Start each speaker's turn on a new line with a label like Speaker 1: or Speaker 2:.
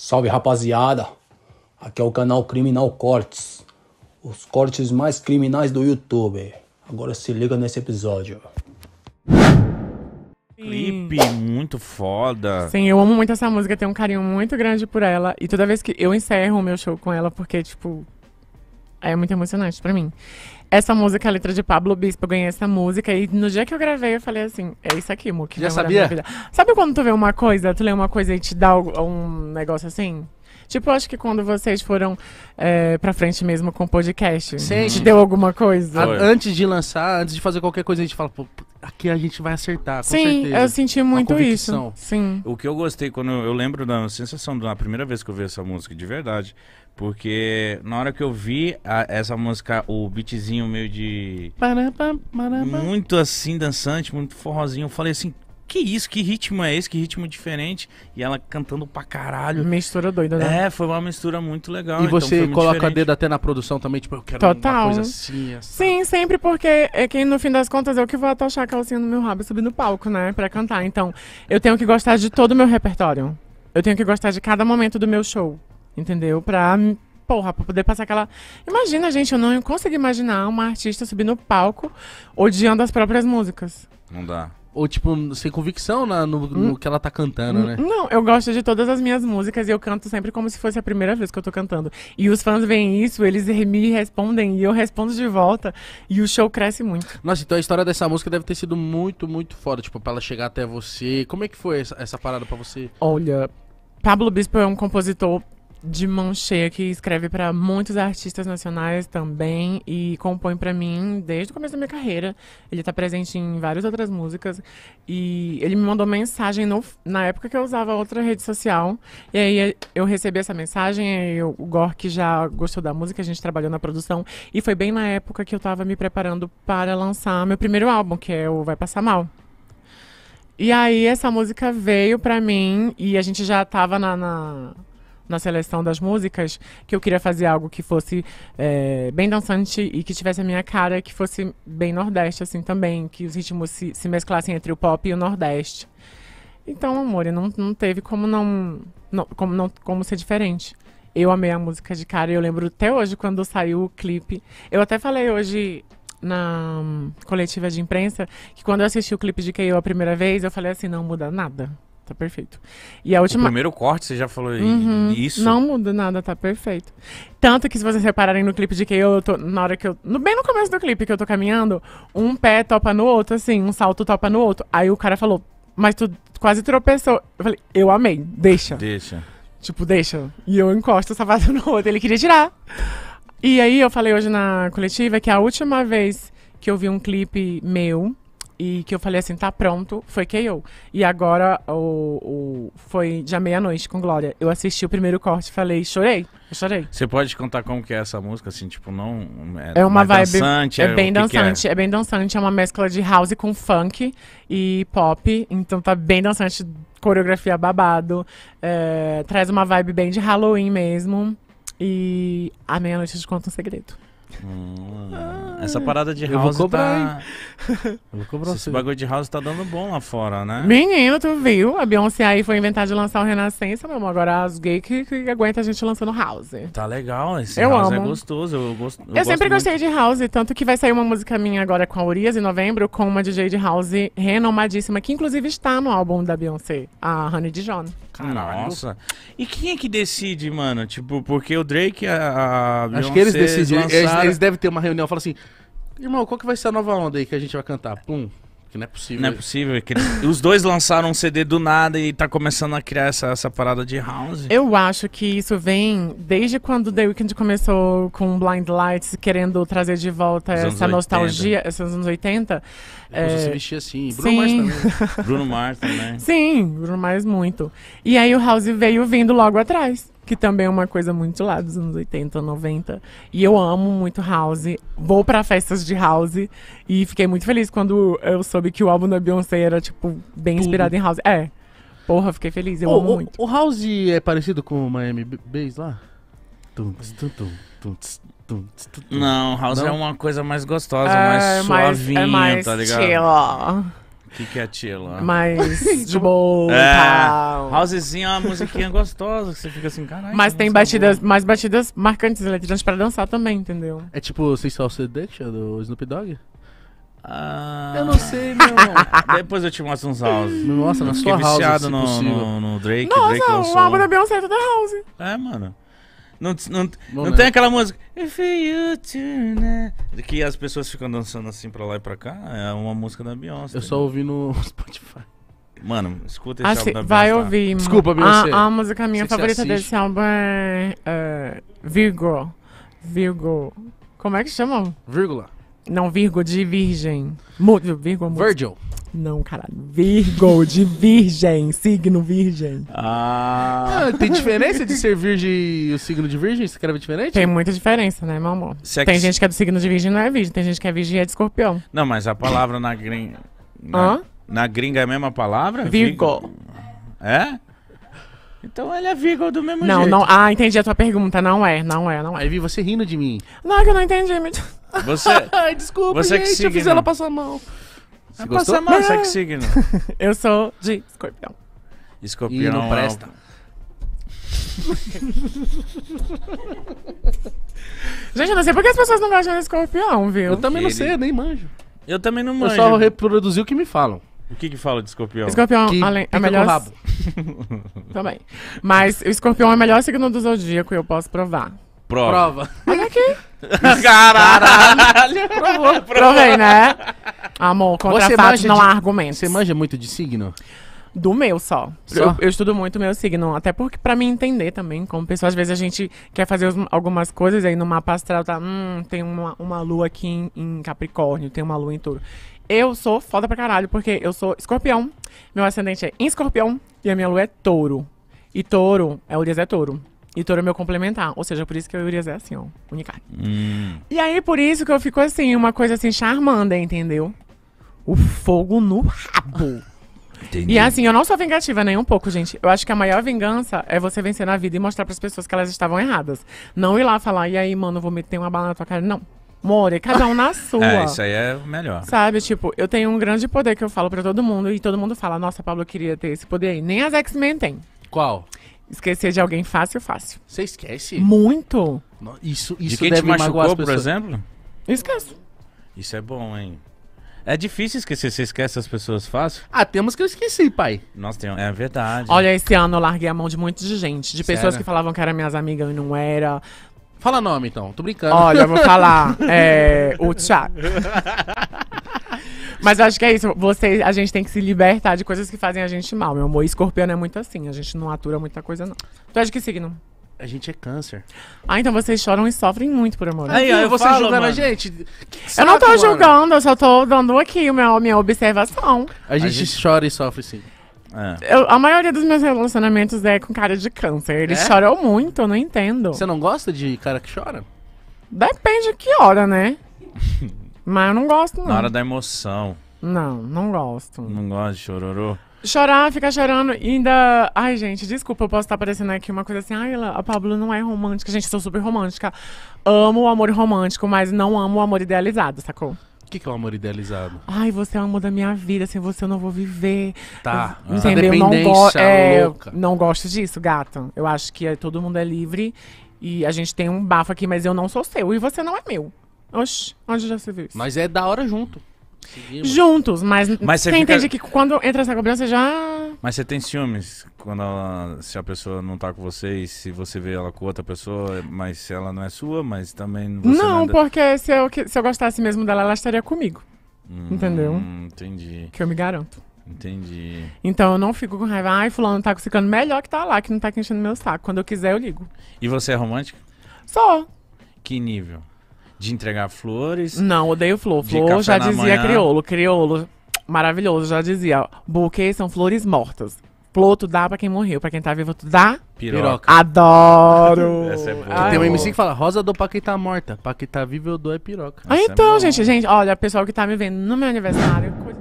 Speaker 1: Salve rapaziada, aqui é o canal Criminal Cortes, os cortes mais criminais do YouTube. Agora se liga nesse episódio.
Speaker 2: Clipe muito foda. Sim,
Speaker 3: eu amo muito essa música, tenho um carinho muito grande por ela. E toda vez que eu encerro o meu show com ela, porque, tipo, é muito emocionante para mim. Essa música, a letra de Pablo Bispo, eu ganhei essa música. E no dia que eu gravei, eu falei assim: é isso aqui, Mu, que Já sabia? Sabe quando tu vê uma coisa, tu lê uma coisa e te dá um negócio assim? Tipo, acho que quando vocês foram é, pra frente mesmo com o podcast, Sim. te deu alguma coisa? A,
Speaker 1: antes de lançar, antes de fazer qualquer coisa, a gente fala, pô, aqui a gente vai acertar, com Sim, certeza. eu senti muito isso. Sim.
Speaker 2: O que eu gostei, quando eu, eu lembro da sensação da primeira vez que eu vi essa música, de verdade, porque na hora que eu vi a, essa música, o beatzinho meio de. Muito assim, dançante, muito forrozinho, eu falei assim. Que isso, que ritmo é esse? Que ritmo diferente. E ela cantando pra caralho. Mistura
Speaker 3: doida, né? É,
Speaker 1: foi uma mistura muito legal. E então você coloca dedo até na produção também, tipo, eu quero Total. uma coisa assim, assim.
Speaker 3: Sim, sempre porque é quem, no fim das contas, eu que vou atochar a calcinha no meu rabo e subir no palco, né? Pra cantar. Então, eu tenho que gostar de todo o meu repertório. Eu tenho que gostar de cada momento do meu show entendeu? Pra, porra, pra poder passar aquela. Imagina, gente, eu não consigo imaginar uma artista subir no palco odiando as próprias músicas.
Speaker 1: Não dá. Ou, tipo, sem convicção na, no, no hum? que ela tá cantando, né?
Speaker 3: Não, eu gosto de todas as minhas músicas e eu canto sempre como se fosse a primeira vez que eu tô cantando. E os fãs veem isso, eles me respondem e eu respondo de volta. E o show cresce muito.
Speaker 1: Nossa, então a história dessa música deve ter sido muito, muito foda. Tipo, pra ela chegar até você. Como é que foi essa, essa parada pra você?
Speaker 3: Olha, Pablo Bispo é um compositor de mão cheia que escreve para muitos artistas nacionais também e compõe para mim desde o começo da minha carreira. Ele tá presente em várias outras músicas e ele me mandou mensagem no, na época que eu usava outra rede social. E aí eh, eu recebi essa mensagem, eu o Gork já gostou da música, a gente trabalhou na produção e foi bem na época que eu tava me preparando para lançar meu primeiro álbum, que é o Vai Passar Mal. E aí essa música veio para mim e a gente já tava na, na na seleção das músicas que eu queria fazer algo que fosse é, bem dançante e que tivesse a minha cara, que fosse bem nordeste, assim, também. Que os ritmos se, se mesclassem entre o pop e o nordeste. Então, amor, não, não teve como não, não, como não como ser diferente. Eu amei a música de cara e eu lembro até hoje quando saiu o clipe. Eu até falei hoje na hum, coletiva de imprensa que quando eu assisti o clipe de K.O. a primeira vez, eu falei assim, não muda nada tá perfeito. E a última. O primeiro
Speaker 2: corte, você já falou uhum, isso. Não
Speaker 3: muda nada, tá perfeito. Tanto que se vocês repararem no clipe de que eu tô. Na hora que eu. No, bem no começo do clipe que eu tô caminhando, um pé topa no outro, assim, um salto topa no outro. Aí o cara falou, mas tu quase tropeçou. Eu falei, eu amei, deixa. Deixa. Tipo, deixa. E eu encosto o sapato no outro. Ele queria tirar. E aí eu falei hoje na coletiva que a última vez que eu vi um clipe meu e que eu falei assim, tá pronto, foi KO. E agora o, o foi já meia-noite com Glória. Eu assisti o primeiro corte, falei, chorei,
Speaker 2: eu chorei. Você pode contar como que é essa música, assim, tipo, não. É, é uma vibe. Dançante, é, é bem é? dançante,
Speaker 3: é? é? bem dançante, é uma mescla de house com funk e pop. Então tá bem dançante, coreografia babado. É, traz uma vibe bem de Halloween mesmo. E a meia-noite te conta um segredo. Hum, essa parada de
Speaker 2: eu house vou cobrar, tá. eu vou cobrar Esse bagulho de house tá dando bom lá fora, né?
Speaker 3: Menino, tu viu? A Beyoncé aí foi inventar de lançar o Renascença, meu amor. Agora as gays que, que aguenta a gente lançando house.
Speaker 2: Tá legal, esse eu house é amo. é gostoso. Eu, gosto, eu, eu sempre gostei muito. de
Speaker 3: house, tanto que vai sair uma música minha agora com a Urias em novembro, com uma DJ de house renomadíssima, que inclusive está no álbum da Beyoncé, a Honey Dijon. Caralho. Nossa. E quem é que
Speaker 2: decide, mano? Tipo, porque o Drake, a, a Acho que eles decidem. Lançaram... Eles, eles
Speaker 1: devem ter uma reunião e assim: irmão, qual que vai ser a nova onda aí que a gente vai cantar? Pum
Speaker 2: que não é possível. Não é possível. É que eles- os dois lançaram um CD do nada e tá começando a criar essa, essa parada de house.
Speaker 3: Eu acho que isso vem desde quando The Weeknd começou com Blind Lights, querendo trazer de volta Os essa 80. nostalgia, esses anos 80. É, você vestia assim. Bruno Mars sim. também. Bruno
Speaker 2: Mars também. Sim,
Speaker 3: Bruno Mars muito. E aí o House veio vindo logo atrás que também é uma coisa muito lá dos anos 80, 90. E eu amo muito house. Vou para festas de house e fiquei muito feliz quando eu soube que o álbum da Beyoncé era tipo bem Tudo. inspirado em house. É. Porra, fiquei feliz, eu o, amo o, muito.
Speaker 1: O House é parecido com o Miami Bass lá? Não, House é
Speaker 2: não? é uma coisa mais gostosa, é, mais suavinha, mais, é mais tá ligado? Chill que, que é chill? mas
Speaker 3: de boa. É.
Speaker 2: Housezinha é uma musiquinha gostosa que você fica assim, caralho. Mas tem batidas,
Speaker 3: mais batidas marcantes eletrônicas né? pra dançar também, entendeu? É
Speaker 1: tipo Sexual Seduction do Snoop Dogg? Ah, eu não sei, meu. Depois eu te mostro uns house. Me mostra na sua house. viciado no, no, no, Drake.
Speaker 3: Nossa, Drake o álbum da Beyoncé é da house. É, mano.
Speaker 2: Não, não, não, não tem aquela música.
Speaker 3: If you turn
Speaker 2: que as pessoas ficam dançando assim pra lá e pra cá. É uma música da Beyoncé. Eu só né?
Speaker 1: ouvi no Spotify.
Speaker 2: Mano, escuta esse ah, álbum da Vai ouvir.
Speaker 3: Desculpa, ah, Beyoncé. A, a música minha favorita desse álbum é. Uh, é, Virgo. Virgo. Como é que chama? Vírgula. Não, Virgo, de virgem. Mu, virgo, Virgil. Não, caralho. Virgo, de virgem. Signo virgem. Ah. ah. tem diferença
Speaker 1: de ser virgem e o signo de virgem? Escreve diferente? Tem muita
Speaker 3: diferença, né, meu amor? É tem gente que é do signo de virgem e não é virgem. Tem gente que é virgem e é de escorpião.
Speaker 2: Não, mas a palavra na gringa. Na, Hã? na gringa
Speaker 3: é a mesma palavra? Virgo. É? Então ele é Virgo do mesmo Não, jeito. não. Ah, entendi a tua pergunta. Não é, não é, não é. Aí vi você rindo de mim. Não, é que eu não entendi. me- você. Ai, desculpa, você gente, que signo? eu fiz ela passar a mão. Você gostou? Passar a mão. Você é que signo? eu sou de escorpião. Escorpião. E não presta. gente, eu não sei por que as pessoas não gostam de escorpião, viu? Eu também não Ele- sei, nem manjo.
Speaker 2: Eu também não Eu só
Speaker 1: reproduzi o que me falam. O que que fala de escorpião? Escorpião Que além, é com melhor. o rabo.
Speaker 3: Também. Mas o escorpião é o melhor signo do zodíaco e eu posso provar.
Speaker 2: Prova. Prova. Olha
Speaker 3: aqui. Caralho! Provou, Provei, né? Amor, contra fatos não de... há argumentos. Você manja
Speaker 1: muito de signo?
Speaker 3: Do meu só. só? Eu, eu, estudo muito o meu signo, até porque para mim entender também, como pessoa, às vezes a gente quer fazer algumas coisas aí no mapa astral, tá? Hum, tem uma, uma lua aqui em, em Capricórnio, tem uma lua em touro. Eu sou foda pra caralho, porque eu sou escorpião, meu ascendente é em escorpião e a minha lua é touro. E touro é o dia é touro. E touro é meu complementar. Ou seja, por isso que eu iria ser assim, ó. Unicar. Hum. E aí, por isso que eu fico assim, uma coisa assim, charmanda, entendeu? O fogo no rabo. Entendi. E assim, eu não sou vingativa nem um pouco, gente. Eu acho que a maior vingança é você vencer na vida e mostrar para as pessoas que elas estavam erradas. Não ir lá falar, e aí, mano, vou meter uma bala na tua cara. Não. More, cada um na sua. É, isso aí é o melhor. Sabe, tipo, eu tenho um grande poder que eu falo para todo mundo e todo mundo fala, nossa, Pablo, eu queria ter esse poder aí. Nem as X-Men tem. Qual? Esquecer de alguém fácil, fácil. Você esquece? Muito. No- Isso, isso de quem deve te as machucou, por exemplo? Esquece.
Speaker 2: Isso é bom, hein? É difícil esquecer. Você esquece as pessoas fácil? Ah,
Speaker 3: temos que eu esqueci, pai.
Speaker 2: Nós temos. é verdade.
Speaker 3: Olha, esse ano eu larguei a mão de muita gente. De pessoas Sério? que falavam que eram minhas amigas e não era. Fala nome, então. Tô brincando. Olha, eu vou falar. é, o Thiago. Mas acho que é isso. Você, a gente tem que se libertar de coisas que fazem a gente mal, meu amor. escorpião é muito assim. A gente não atura muita coisa, não. Tu é que signo? A gente é câncer. Ah, então vocês choram e sofrem muito por amor. Aí, aí você falo, julgando a gente. eu não tô julgando, eu só tô dando aqui a minha observação. A gente, a gente
Speaker 1: chora e sofre sim. É. Eu,
Speaker 3: a maioria dos meus relacionamentos é com cara de câncer. Eles é? choram muito, eu não entendo. Você não gosta de cara que chora? Depende de que hora, né? Mas eu não gosto, não. Na hora
Speaker 2: da emoção.
Speaker 3: Não, não gosto. Não gosto de chororô? Chorar, ficar chorando, ainda. Ai, gente, desculpa, eu posso estar parecendo aqui uma coisa assim. Ai, a Pablo não é romântica. Gente, eu sou super romântica. Amo o amor romântico, mas não amo o amor idealizado, sacou? O que, que é o um amor idealizado? Ai, você é o amor da minha vida, sem você eu não vou viver. Tá. Eu, ah. não, go é, louca. não gosto disso, gata. Eu acho que é, todo mundo é livre e a gente tem um bafo aqui, mas eu não sou seu e você não é meu. Oxi, onde já se viu isso? Mas é da hora junto. Seguimos. Juntos, mas, mas você, você fica... entende que quando entra essa cobrança já.
Speaker 2: Mas você tem ciúmes quando ela, se a pessoa não tá com você e se você vê ela com outra pessoa, mas se ela não é sua, mas também não. Não, manda... É
Speaker 3: porque se eu, se eu gostasse mesmo dela, ela estaria comigo. Hum, entendeu? Entendi. Que eu me garanto. Entendi. Então eu não fico com raiva. Ai, fulano tá ficando melhor que tá lá, que não tá enchendo meu saco. Quando eu quiser, eu ligo.
Speaker 2: E você é romântica? Sou. Que nível? De entregar flores.
Speaker 3: Não, odeio flor. Flor já dizia manhã. crioulo. Crioulo, maravilhoso, já dizia. Buquês são flores mortas. Flor, tu dá pra quem morreu. Pra quem tá vivo, tu dá. Piroca. Adoro. Essa é boa. tem um MC que fala, rosa dou pra quem tá morta. Pra quem tá vivo, eu dou é piroca. Ah, é então, é gente, gente, olha, pessoal que tá me vendo no meu aniversário.